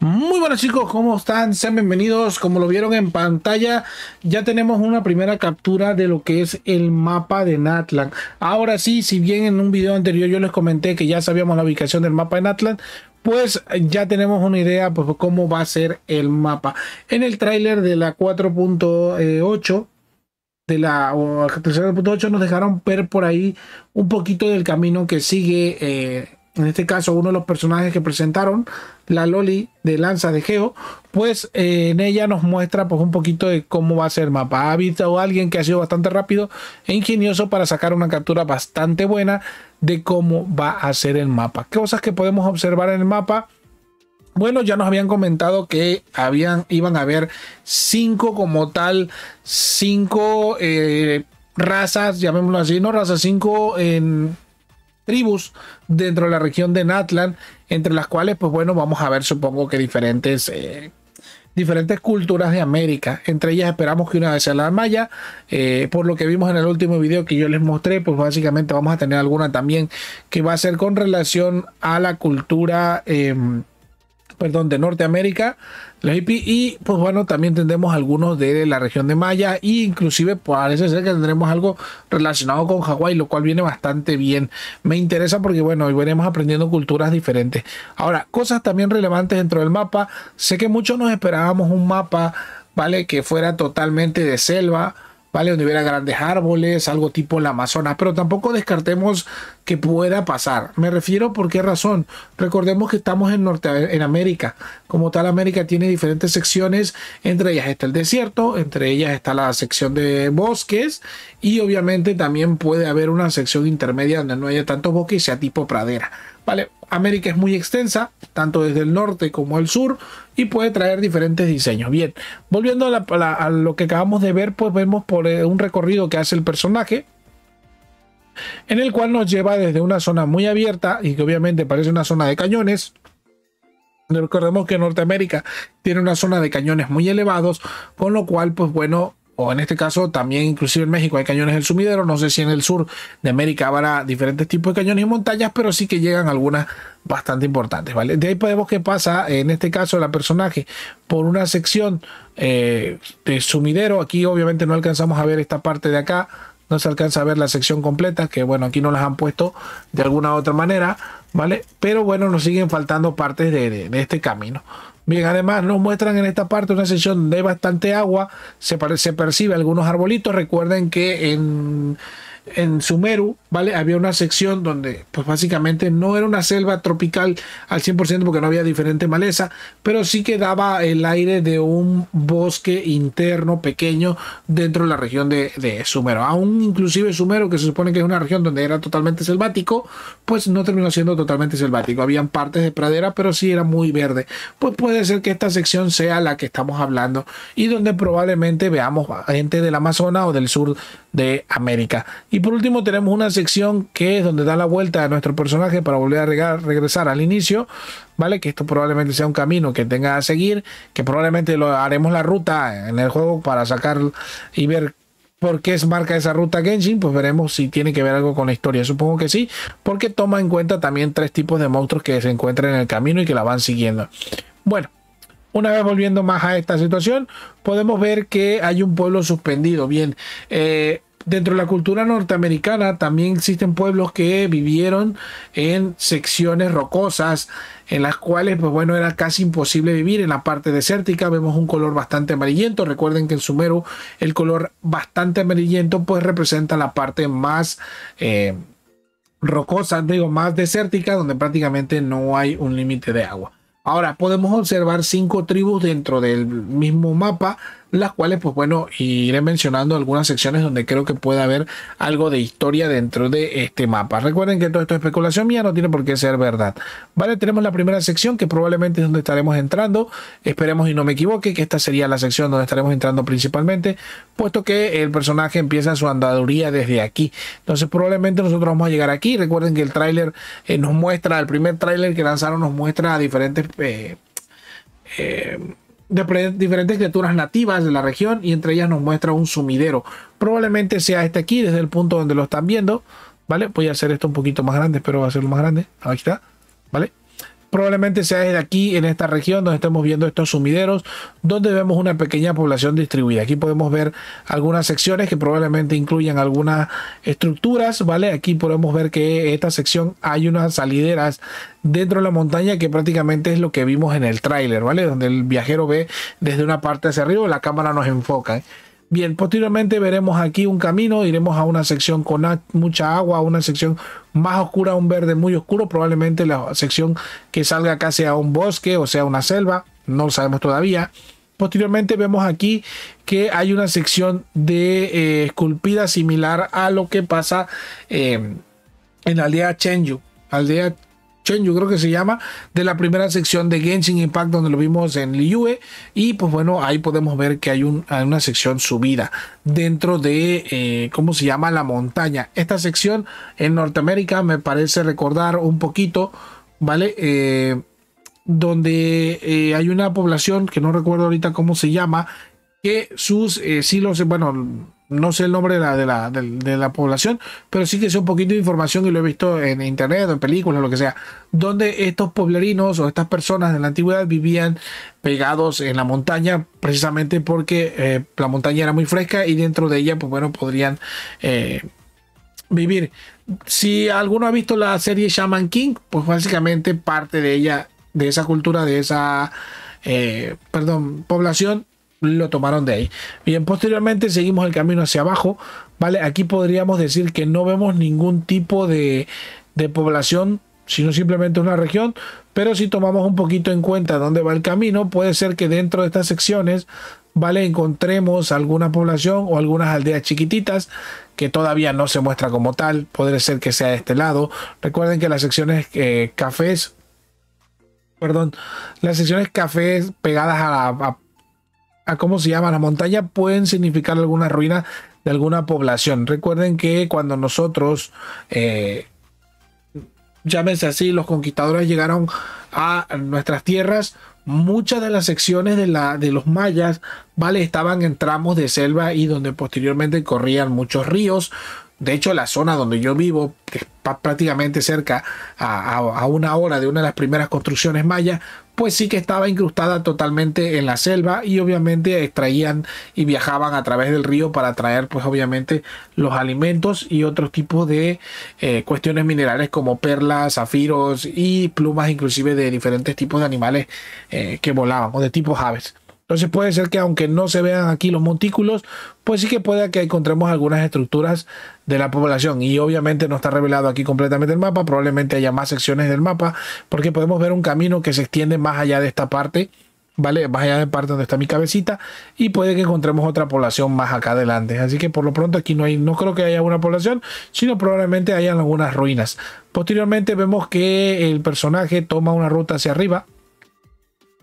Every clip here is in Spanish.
Muy buenas chicos, ¿cómo están? Sean bienvenidos, como lo vieron en pantalla, ya tenemos una primera captura de lo que es el mapa de Natlan. Ahora sí, si bien en un video anterior yo les comenté que ya sabíamos la ubicación del mapa de Natland, pues ya tenemos una idea pues, de cómo va a ser el mapa. En el tráiler de la 4.8 de la 3.8 nos dejaron ver por ahí un poquito del camino que sigue eh, en este caso uno de los personajes que presentaron, la Loli de Lanza de Geo, pues eh, en ella nos muestra pues, un poquito de cómo va a ser el mapa. Ha visto alguien que ha sido bastante rápido e ingenioso para sacar una captura bastante buena de cómo va a ser el mapa. ¿Qué Cosas que podemos observar en el mapa. Bueno, ya nos habían comentado que habían, iban a haber cinco como tal, cinco eh, razas, llamémoslo así, no razas, cinco en tribus dentro de la región de Natlan, entre las cuales, pues bueno, vamos a ver, supongo que diferentes, eh, diferentes culturas de América. Entre ellas esperamos que una vez sea la Maya, eh, por lo que vimos en el último video que yo les mostré, pues básicamente vamos a tener alguna también que va a ser con relación a la cultura. Em, perdón, de Norteamérica, la y pues bueno, también tendremos algunos de la región de Maya, e inclusive parece ser que tendremos algo relacionado con Hawái, lo cual viene bastante bien. Me interesa porque bueno, hoy veremos aprendiendo culturas diferentes. Ahora, cosas también relevantes dentro del mapa, sé que muchos nos esperábamos un mapa, ¿vale? Que fuera totalmente de selva, ¿vale? Donde hubiera grandes árboles, algo tipo la Amazonas, pero tampoco descartemos que pueda pasar. Me refiero por qué razón. Recordemos que estamos en Norte en América. Como tal, América tiene diferentes secciones. Entre ellas está el desierto, entre ellas está la sección de bosques y obviamente también puede haber una sección intermedia donde no haya tanto bosque y sea tipo pradera. Vale, América es muy extensa, tanto desde el norte como el sur, y puede traer diferentes diseños. Bien, volviendo a, a lo que acabamos de ver, pues vemos por eh, un recorrido que hace el personaje, en el cual nos lleva desde una zona muy abierta y que obviamente parece una zona de cañones. Recordemos que Norteamérica tiene una zona de cañones muy elevados, con lo cual, pues bueno, o en este caso también inclusive en México hay cañones del sumidero, no sé si en el sur de América habrá diferentes tipos de cañones y montañas, pero sí que llegan algunas bastante importantes, ¿vale? De ahí podemos que pasa, en este caso, la personaje por una sección eh, de sumidero, aquí obviamente no alcanzamos a ver esta parte de acá, no se alcanza a ver la sección completa, que bueno, aquí no las han puesto de alguna u otra manera, ¿vale? Pero bueno, nos siguen faltando partes de, este camino. Bien, además nos muestran en esta parte una sección de bastante agua, se, se percibe algunos arbolitos, recuerden que en en Sumeru, ¿vale? Había una sección donde, pues básicamente no era una selva tropical al 100% porque no había diferente maleza, pero sí que daba el aire de un bosque interno pequeño dentro de la región de, de Sumeru. Aún inclusive Sumeru, que se supone que es una región donde era totalmente selvático, pues no terminó siendo totalmente selvático. Habían partes de pradera, pero sí era muy verde. Pues puede ser que esta sección sea la que estamos hablando y donde probablemente veamos gente del Amazonas o del sur de América. Y por último tenemos una sección que es donde da la vuelta a nuestro personaje para volver a regresar al inicio, ¿vale? Que esto probablemente sea un camino que tenga a seguir, que probablemente lo haremos la ruta en el juego para sacar y ver por qué es marca esa ruta Genshin, pues veremos si tiene que ver algo con la historia. Supongo que sí, porque toma en cuenta también tres tipos de monstruos que se encuentran en el camino y que la van siguiendo. Bueno, una vez volviendo más a esta situación, podemos ver que hay un pueblo suspendido. Bien, eh, dentro de la cultura norteamericana también existen pueblos que vivieron en secciones rocosas en las cuales pues bueno era casi imposible vivir en la parte desértica vemos un color bastante amarillento recuerden que en Sumero el color bastante amarillento pues representa la parte más eh, rocosa digo más desértica donde prácticamente no hay un límite de agua Ahora podemos observar cinco tribus dentro del mismo mapa las cuales, pues bueno, iré mencionando algunas secciones donde creo que puede haber algo de historia dentro de este mapa. Recuerden que todo esto es especulación mía, no tiene por qué ser verdad. Vale, tenemos la primera sección que probablemente es donde estaremos entrando. Esperemos y no me equivoque, que esta sería la sección donde estaremos entrando principalmente, puesto que el personaje empieza su andaduría desde aquí. Entonces, probablemente nosotros vamos a llegar aquí. Recuerden que el tráiler eh, nos muestra, el primer tráiler que lanzaron nos muestra a diferentes... Eh, eh, de diferentes criaturas nativas de la región y entre ellas nos muestra un sumidero. Probablemente sea este aquí, desde el punto donde lo están viendo. ¿Vale? Voy a hacer esto un poquito más grande, espero hacerlo más grande. Ahí está. ¿Vale? probablemente sea desde aquí, en esta región, donde estamos viendo estos sumideros, donde vemos una pequeña población distribuida. Aquí podemos ver algunas secciones que probablemente incluyan algunas estructuras, ¿vale? Aquí podemos ver que en esta sección hay unas salideras dentro de la montaña que prácticamente es lo que vimos en el tráiler, ¿vale? Donde el viajero ve desde una parte hacia arriba y la cámara nos enfoca. ¿eh? Bien, posteriormente veremos aquí un camino, iremos a una sección con mucha agua, una sección más oscura, un verde muy oscuro, probablemente la sección que salga casi a un bosque o sea una selva, no lo sabemos todavía. Posteriormente vemos aquí que hay una sección de eh, esculpida similar a lo que pasa eh, en la aldea Chenju. Aldea yo creo que se llama, de la primera sección de Genshin Impact, donde lo vimos en Liyue. Y pues bueno, ahí podemos ver que hay, una sección subida dentro de, eh, ¿cómo se llama? La montaña. Esta sección en Norteamérica me parece recordar un poquito, ¿vale? Eh, donde eh, hay una población que no recuerdo ahorita cómo se llama, que sus silos, bueno, no sé el nombre de la, de la, la población, pero sí que sé un poquito de información y lo he visto en internet, o en películas, lo que sea, donde estos poblerinos o estas personas de la antigüedad vivían pegados en la montaña precisamente porque eh, la montaña era muy fresca y dentro de ella, pues bueno, podrían eh, vivir. Si alguno ha visto la serie Shaman King, pues básicamente parte de ella, de esa cultura, de esa... Eh, perdón, población lo tomaron de ahí. Bien, posteriormente seguimos el camino hacia abajo, ¿vale? Aquí podríamos decir que no vemos ningún tipo de, población, sino simplemente una región, pero si tomamos un poquito en cuenta dónde va el camino, puede ser que dentro de estas secciones, ¿vale? Encontremos alguna población o algunas aldeas chiquititas que todavía no se muestra como tal, podría ser que sea de este lado. Recuerden que las secciones eh, cafés perdón, las secciones cafés pegadas a, a cómo se llama la montaña pueden significar alguna ruina de alguna población. Recuerden que cuando nosotros, eh, llámese así, los conquistadores llegaron a nuestras tierras, muchas de las secciones de, la, de los mayas, ¿vale? Estaban en tramos de selva y donde posteriormente corrían muchos ríos. De hecho, la zona donde yo vivo, que es prácticamente cerca a una hora de una de las primeras construcciones mayas, pues sí que estaba incrustada totalmente en la selva y obviamente extraían y viajaban a través del río para traer pues obviamente los alimentos y otros tipos de eh, cuestiones minerales como perlas, zafiros y plumas inclusive de diferentes tipos de animales eh, que volaban o de tipos aves. Entonces puede ser que aunque no se vean aquí los montículos, pues sí que pueda que encontremos algunas estructuras de la población. Y obviamente no está revelado aquí completamente el mapa, probablemente haya más secciones del mapa, porque podemos ver un camino que se extiende más allá de esta parte, ¿vale? Más allá de la parte donde está mi cabecita, y puede que encontremos otra población más acá adelante. Así que por lo pronto aquí no, hay, no creo que haya una población, sino probablemente hayan algunas ruinas. Posteriormente vemos que el personaje toma una ruta hacia arriba,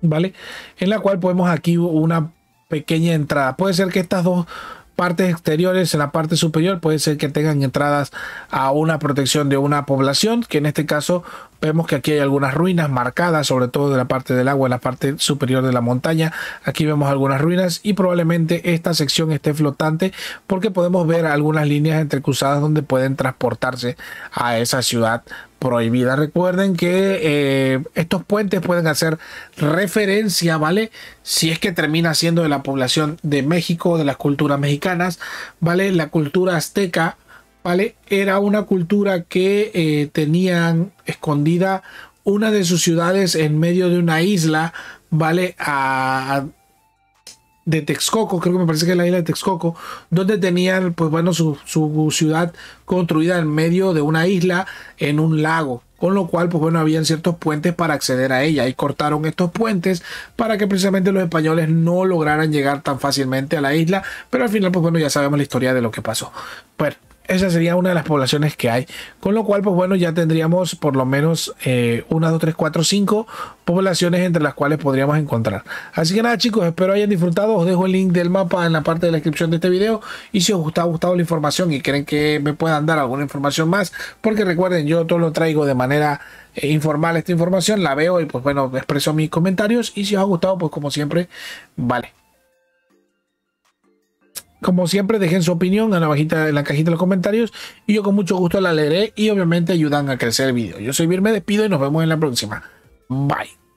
¿vale? En la cual podemos aquí una pequeña entrada. Puede ser que estas dos partes exteriores en la parte superior puede ser que tengan entradas a una protección de una población que en este caso vemos que aquí hay algunas ruinas marcadas sobre todo de la parte del agua en la parte superior de la montaña aquí vemos algunas ruinas y probablemente esta sección esté flotante porque podemos ver algunas líneas entrecruzadas donde pueden transportarse a esa ciudad prohibida. Recuerden que eh, estos puentes pueden hacer referencia, ¿vale? Si es que termina siendo de la población de México, de las culturas mexicanas, ¿vale? La cultura azteca, ¿vale? Era una cultura que eh, tenían escondida una de sus ciudades en medio de una isla, ¿vale? A, de Texcoco, creo que me parece que es la isla de Texcoco, donde tenían pues bueno su, su, ciudad construida en medio de una isla en un lago, con lo cual pues bueno habían ciertos puentes para acceder a ella y cortaron estos puentes para que precisamente los españoles no lograran llegar tan fácilmente a la isla, pero al final pues bueno ya sabemos la historia de lo que pasó. Bueno, esa sería una de las poblaciones que hay. Con lo cual, pues bueno, ya tendríamos por lo menos eh, dos 2, 3, 4, 5 poblaciones entre las cuales podríamos encontrar. Así que nada chicos, espero hayan disfrutado. Os dejo el link del mapa en la parte de la descripción de este video. Y si os ha gustado la información y creen que me puedan dar alguna información más, porque recuerden, yo todo lo traigo de manera eh, informal esta información, la veo y pues bueno, expreso mis comentarios. Y si os ha gustado, pues como siempre, vale. Como siempre, dejen su opinión en la, cajita de los comentarios y yo con mucho gusto la leeré y obviamente ayudan a crecer el video. Yo soy Vir, me despido y nos vemos en la próxima. Bye.